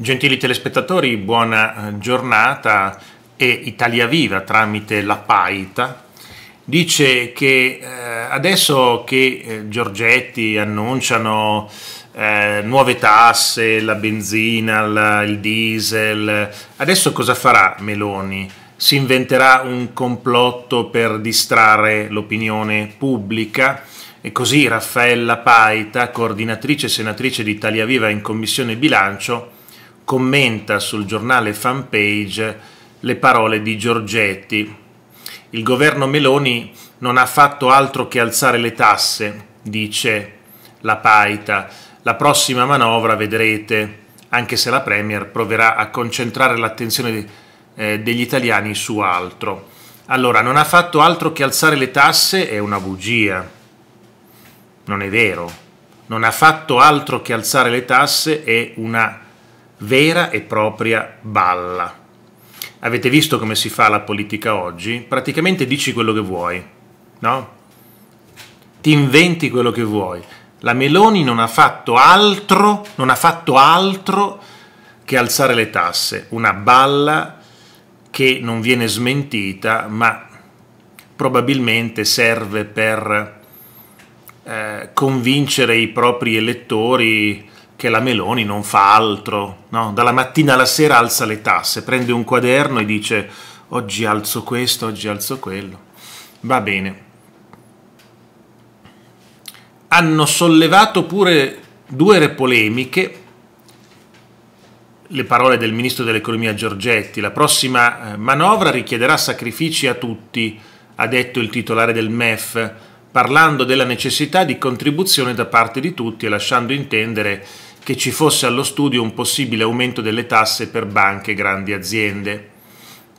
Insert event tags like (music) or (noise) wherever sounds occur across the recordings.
Gentili telespettatori, buona eh, giornata e Italia Viva tramite la Paita dice che eh, adesso che eh, Giorgetti annunciano eh, nuove tasse, la benzina, la, il diesel, adesso cosa farà Meloni? Si inventerà un complotto per distrarre l'opinione pubblica? E così Raffaella Paita, coordinatrice e senatrice di Italia Viva in Commissione Bilancio, commenta sul giornale fanpage le parole di Giorgetti. Il governo Meloni non ha fatto altro che alzare le tasse, dice la Paita. La prossima manovra vedrete, anche se la Premier proverà a concentrare l'attenzione eh, degli italiani su altro. Allora, non ha fatto altro che alzare le tasse è una bugia. Non è vero. Non ha fatto altro che alzare le tasse è una bugia vera e propria balla. Avete visto come si fa la politica oggi? Praticamente dici quello che vuoi, no? Ti inventi quello che vuoi. La Meloni non ha fatto altro, non ha fatto altro che alzare le tasse, una balla che non viene smentita, ma probabilmente serve per eh, convincere i propri elettori che la Meloni non fa altro, no? dalla mattina alla sera alza le tasse, prende un quaderno e dice oggi alzo questo, oggi alzo quello. Va bene. Hanno sollevato pure due polemiche le parole del ministro dell'economia Giorgetti. La prossima eh, manovra richiederà sacrifici a tutti, ha detto il titolare del MEF, parlando della necessità di contribuzione da parte di tutti e lasciando intendere che ci fosse allo studio un possibile aumento delle tasse per banche e grandi aziende.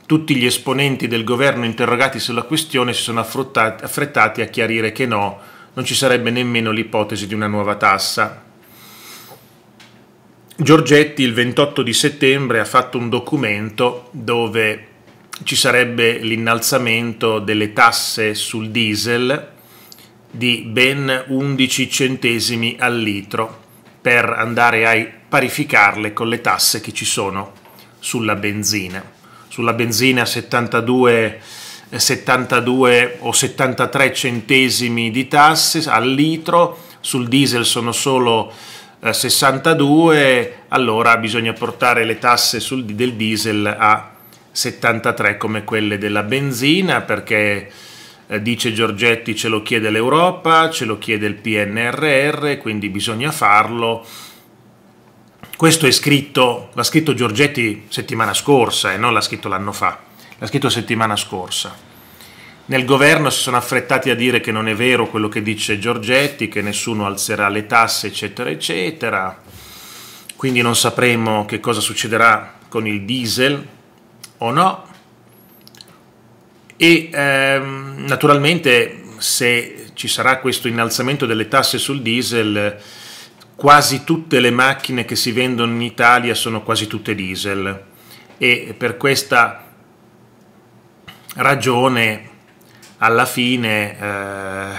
Tutti gli esponenti del governo interrogati sulla questione si sono affrettati a chiarire che no, non ci sarebbe nemmeno l'ipotesi di una nuova tassa. Giorgetti il 28 di settembre ha fatto un documento dove ci sarebbe l'innalzamento delle tasse sul diesel di ben 11 centesimi al litro per andare a parificarle con le tasse che ci sono sulla benzina. Sulla benzina 72, 72 o 73 centesimi di tasse al litro, sul diesel sono solo 62, eh, allora bisogna portare le tasse sul, del diesel a 73 come quelle della benzina perché eh, dice Giorgetti ce lo chiede l'Europa, ce lo chiede il PNRR, quindi bisogna farlo. Questo è scritto, l'ha scritto Giorgetti settimana scorsa e non l'ha scritto l'anno fa, l'ha scritto settimana scorsa. Nel governo si sono affrettati a dire che non è vero quello che dice Giorgetti, che nessuno alzerà le tasse, eccetera, eccetera. Quindi non sapremo che cosa succederà con il diesel o no e ehm, naturalmente se ci sarà questo innalzamento delle tasse sul diesel, quasi tutte le macchine che si vendono in Italia sono quasi tutte diesel e per questa ragione alla fine eh,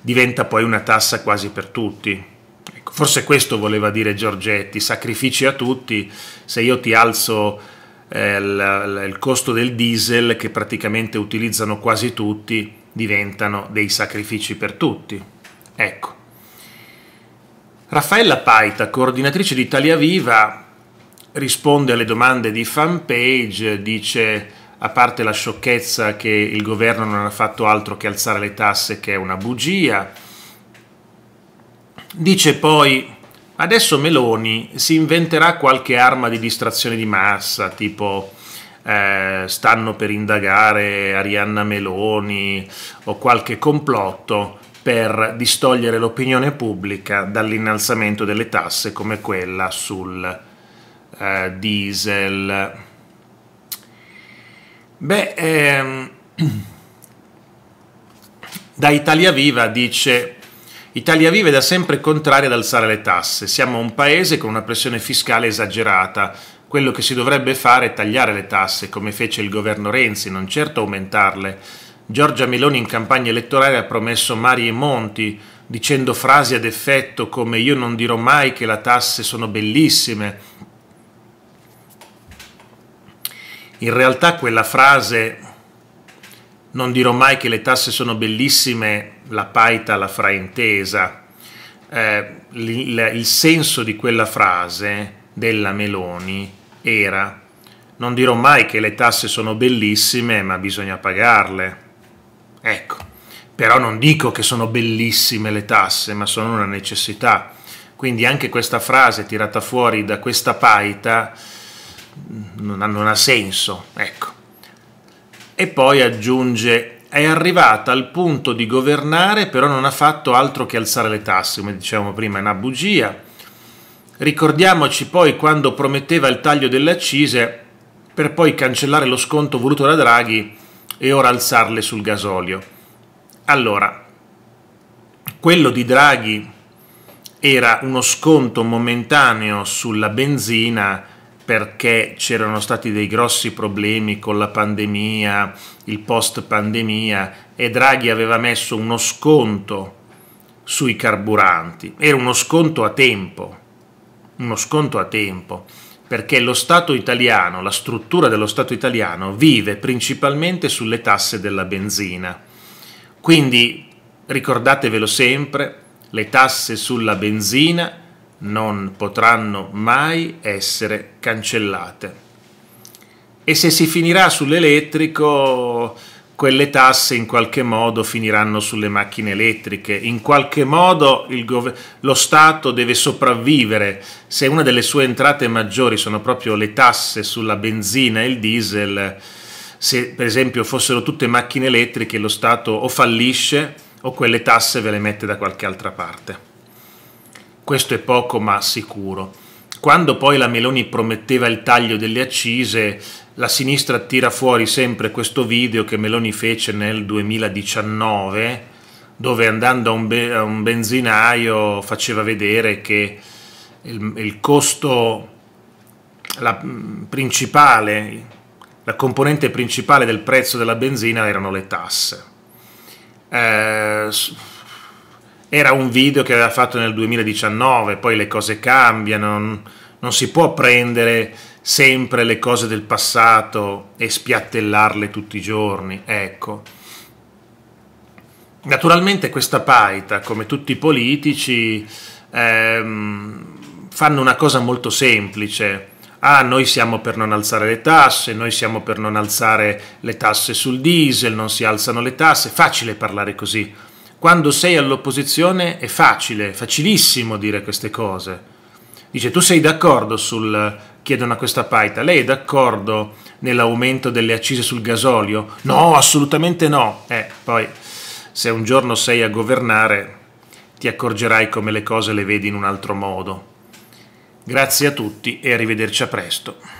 diventa poi una tassa quasi per tutti. Ecco, forse questo voleva dire Giorgetti, sacrifici a tutti, se io ti alzo il, il costo del diesel che praticamente utilizzano quasi tutti diventano dei sacrifici per tutti. Ecco. Raffaella Paita, coordinatrice di Italia Viva, risponde alle domande di fanpage, dice a parte la sciocchezza che il governo non ha fatto altro che alzare le tasse, che è una bugia, dice poi Adesso Meloni si inventerà qualche arma di distrazione di massa, tipo eh, stanno per indagare Arianna Meloni o qualche complotto per distogliere l'opinione pubblica dall'innalzamento delle tasse come quella sul eh, diesel. Beh, ehm, (clears throat) da Italia Viva dice Italia Vive è da sempre contraria ad alzare le tasse. Siamo un paese con una pressione fiscale esagerata. Quello che si dovrebbe fare è tagliare le tasse, come fece il governo Renzi, non certo aumentarle. Giorgia Meloni in campagna elettorale ha promesso mari e monti, dicendo frasi ad effetto come io non dirò mai che le tasse sono bellissime. In realtà quella frase non dirò mai che le tasse sono bellissime la paita la fraintesa, eh, il, il senso di quella frase della Meloni era non dirò mai che le tasse sono bellissime ma bisogna pagarle. Ecco, però non dico che sono bellissime le tasse ma sono una necessità. Quindi anche questa frase tirata fuori da questa paita mm, non ha, non ha senso. Ecco. E poi aggiunge è arrivata al punto di governare, però non ha fatto altro che alzare le tasse, come dicevamo prima, è una bugia. Ricordiamoci poi quando prometteva il taglio delle accise per poi cancellare lo sconto voluto da Draghi e ora alzarle sul gasolio. Allora, quello di Draghi era uno sconto momentaneo sulla benzina perché c'erano stati dei grossi problemi con la pandemia, il post pandemia e Draghi aveva messo uno sconto sui carburanti. Era uno sconto a tempo, uno sconto a tempo, perché lo Stato italiano, la struttura dello Stato italiano vive principalmente sulle tasse della benzina. Quindi ricordatevelo sempre, le tasse sulla benzina non potranno mai essere cancellate. E se si finirà sull'elettrico, quelle tasse in qualche modo finiranno sulle macchine elettriche, in qualche modo lo Stato deve sopravvivere. Se una delle sue entrate maggiori sono proprio le tasse sulla benzina e il diesel, se per esempio fossero tutte macchine elettriche, lo Stato o fallisce o quelle tasse ve le mette da qualche altra parte. Questo è poco ma sicuro. Quando poi la Meloni prometteva il taglio delle accise, la sinistra tira fuori sempre questo video che Meloni fece nel 2019, dove andando a un, be- a un benzinaio faceva vedere che il, il costo la mm, principale, la componente principale del prezzo della benzina erano le tasse. Eh, era un video che aveva fatto nel 2019, poi le cose cambiano, non, si può prendere sempre le cose del passato e spiattellarle tutti i giorni, ecco. Naturalmente questa paita, come tutti i politici, ehm, fanno una cosa molto semplice. Ah, noi siamo per non alzare le tasse, noi siamo per non alzare le tasse sul diesel, non si alzano le tasse, facile parlare così quando sei all'opposizione è facile, facilissimo dire queste cose. Dice tu sei d'accordo sul chiedono a questa paita, lei è d'accordo nell'aumento delle accise sul gasolio? No, assolutamente no. Eh, poi se un giorno sei a governare ti accorgerai come le cose le vedi in un altro modo. Grazie a tutti e arrivederci a presto.